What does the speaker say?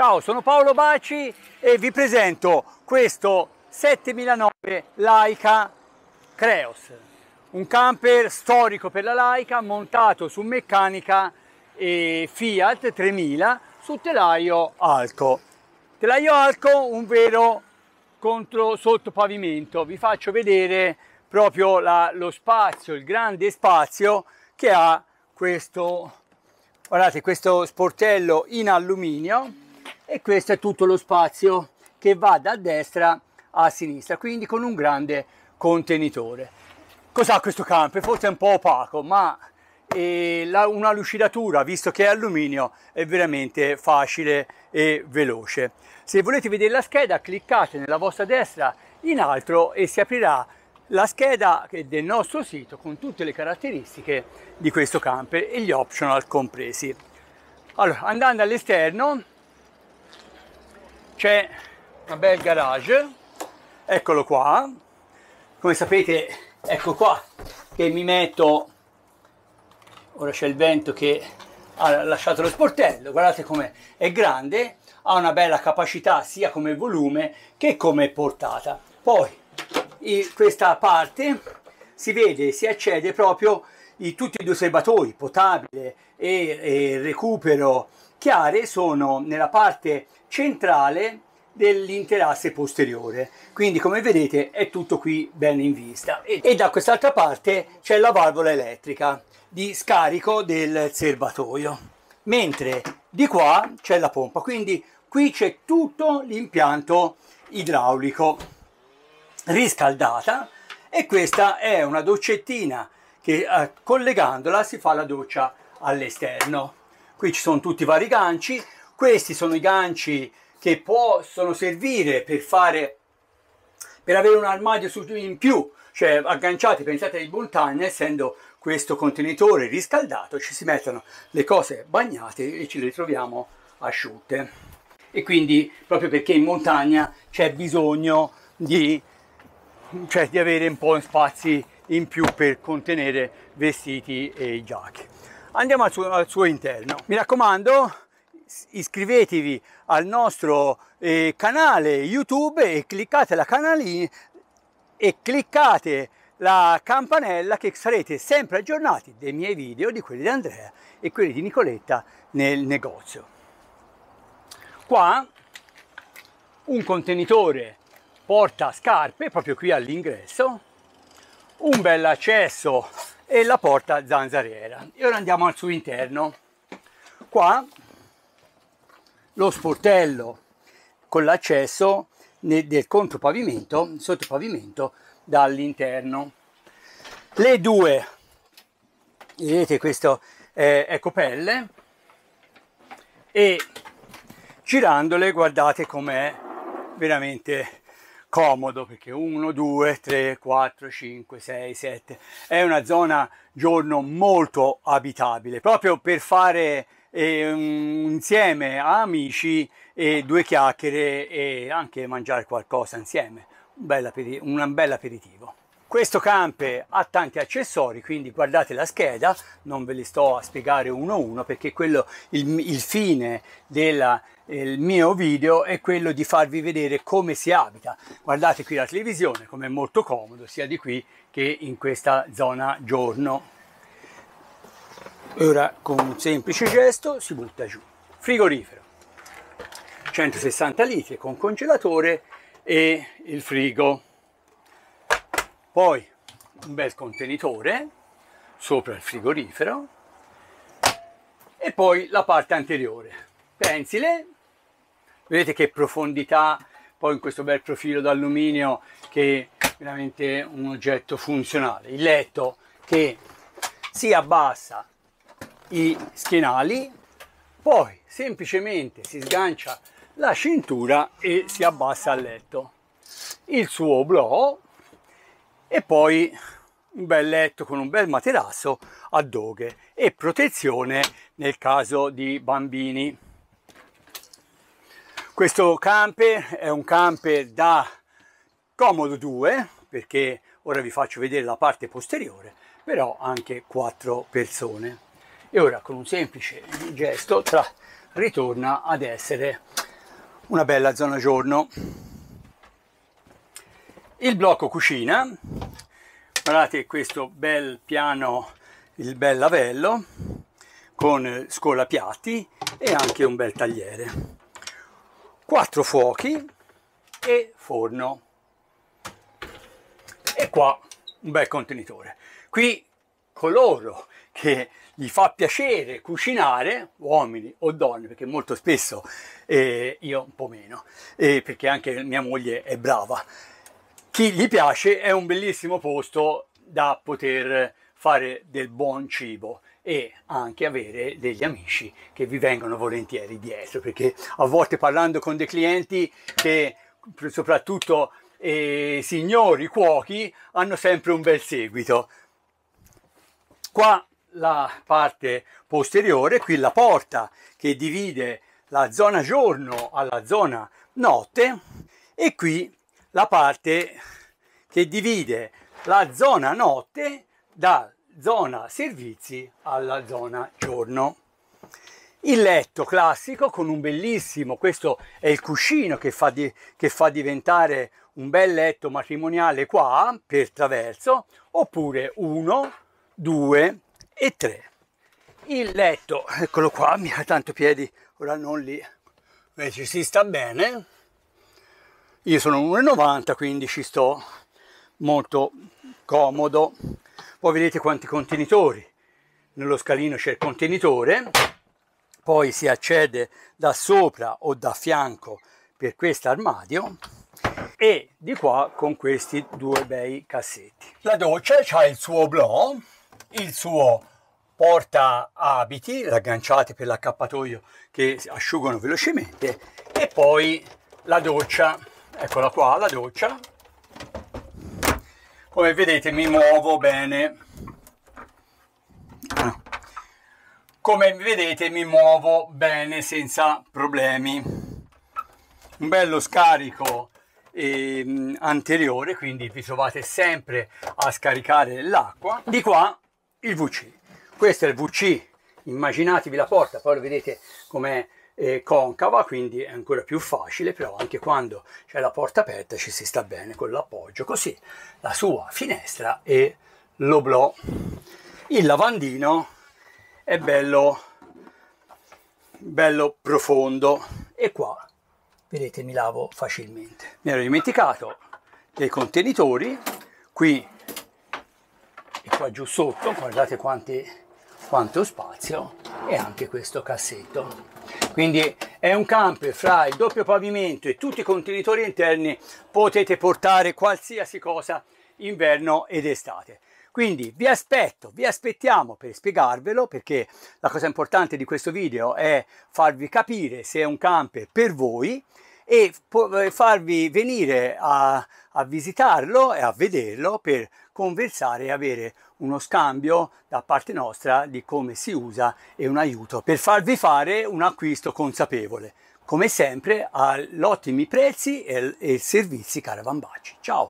Ciao, sono Paolo Baci e vi presento questo 7009 Laika Creos, un camper storico per la Laika montato su meccanica e Fiat 3000 su telaio Alco. Telaio Alco un vero contro sottopavimento, vi faccio vedere proprio la, lo spazio, il grande spazio che ha questo, guardate, questo sportello in alluminio e questo è tutto lo spazio che va da destra a sinistra quindi con un grande contenitore cos'ha questo camper forse è un po' opaco ma eh, la, una lucidatura visto che è alluminio è veramente facile e veloce se volete vedere la scheda cliccate nella vostra destra in alto e si aprirà la scheda del nostro sito con tutte le caratteristiche di questo camper e gli optional compresi allora andando all'esterno c'è un bel garage, eccolo qua, come sapete ecco qua che mi metto, ora c'è il vento che ha lasciato lo sportello, guardate come è grande, ha una bella capacità sia come volume che come portata. Poi in questa parte si vede, si accede proprio i, tutti i due serbatoi, potabile e, e recupero chiare, sono nella parte centrale dell'interasse posteriore quindi come vedete è tutto qui ben in vista e da quest'altra parte c'è la valvola elettrica di scarico del serbatoio mentre di qua c'è la pompa quindi qui c'è tutto l'impianto idraulico riscaldata e questa è una doccettina che eh, collegandola si fa la doccia all'esterno qui ci sono tutti i vari ganci questi sono i ganci che possono servire per fare per avere un armadio in più, cioè agganciati, pensate ai montagne, essendo questo contenitore riscaldato, ci si mettono le cose bagnate e ce le troviamo asciutte. E quindi, proprio perché in montagna c'è bisogno di, cioè, di avere un po' di spazi in più per contenere vestiti e giacche. Andiamo al suo, al suo interno. Mi raccomando, iscrivetevi al nostro eh, canale YouTube e cliccate la canalina e cliccate la campanella che sarete sempre aggiornati dei miei video, di quelli di Andrea e quelli di Nicoletta nel negozio. Qua un contenitore porta scarpe proprio qui all'ingresso, un bel accesso e la porta zanzariera. E ora andiamo al suo interno. Qua lo sportello con l'accesso del contropavimento, sottopavimento dall'interno. Le due, vedete questo è, eh, è copelle e girandole guardate com'è veramente comodo perché 1, 2, 3, 4, 5, 6, 7 è una zona giorno molto abitabile proprio per fare e, um, insieme a amici e due chiacchiere e anche mangiare qualcosa insieme, un bel, aperit- un bel aperitivo. Questo camper ha tanti accessori, quindi guardate la scheda, non ve li sto a spiegare uno a uno perché quello, il, il fine del il mio video è quello di farvi vedere come si abita. Guardate qui la televisione, come è molto comodo sia di qui che in questa zona giorno e ora con un semplice gesto si butta giù frigorifero 160 litri con congelatore e il frigo poi un bel contenitore sopra il frigorifero e poi la parte anteriore pensile vedete che profondità poi in questo bel profilo d'alluminio che è veramente un oggetto funzionale il letto che si abbassa i schienali, poi semplicemente si sgancia la cintura e si abbassa al letto. Il suo oblò e poi un bel letto con un bel materasso a doghe e protezione nel caso di bambini. Questo camper è un camper da comodo 2 perché ora vi faccio vedere la parte posteriore, però anche 4 persone e ora con un semplice gesto tra, ritorna ad essere una bella zona giorno. Il blocco cucina, guardate questo bel piano, il bel lavello con piatti e anche un bel tagliere. Quattro fuochi e forno. E qua un bel contenitore. Qui coloro che gli fa piacere cucinare, uomini o donne, perché molto spesso eh, io un po' meno, eh, perché anche mia moglie è brava. Chi gli piace è un bellissimo posto da poter fare del buon cibo e anche avere degli amici che vi vengono volentieri dietro, perché a volte parlando con dei clienti che soprattutto eh, signori cuochi hanno sempre un bel seguito qua la parte posteriore, qui la porta che divide la zona giorno alla zona notte e qui la parte che divide la zona notte da zona servizi alla zona giorno. Il letto classico con un bellissimo, questo è il cuscino che fa, di, che fa diventare un bel letto matrimoniale qua per traverso, oppure uno 2 e 3 il letto eccolo qua mi ha tanto piedi ora non lì Beh, ci si sta bene io sono 1,90 quindi ci sto molto comodo poi vedete quanti contenitori nello scalino c'è il contenitore poi si accede da sopra o da fianco per questo armadio e di qua con questi due bei cassetti la doccia ha il suo blò il suo porta abiti, l'agganciate per l'accappatoio che asciugano velocemente e poi la doccia, eccola qua la doccia, come vedete mi muovo bene, ah. come vedete mi muovo bene senza problemi, un bello scarico ehm, anteriore quindi vi trovate sempre a scaricare l'acqua, di qua il VC. Questo è il VC, immaginatevi la porta, poi lo vedete com'è eh, concava, quindi è ancora più facile, però anche quando c'è la porta aperta ci si sta bene con l'appoggio, così la sua finestra e l'oblò. Il lavandino è bello, bello profondo e qua vedete mi lavo facilmente. Mi ero dimenticato dei contenitori, qui qua giù sotto guardate quanti, quanto spazio e anche questo cassetto quindi è un camper fra il doppio pavimento e tutti i contenitori interni potete portare qualsiasi cosa inverno ed estate quindi vi aspetto, vi aspettiamo per spiegarvelo perché la cosa importante di questo video è farvi capire se è un camper per voi e eh, farvi venire a, a visitarlo e a vederlo per conversare e avere uno scambio da parte nostra di come si usa e un aiuto per farvi fare un acquisto consapevole. Come sempre, all'ottimi prezzi e, e servizi Caravan Baci. Ciao!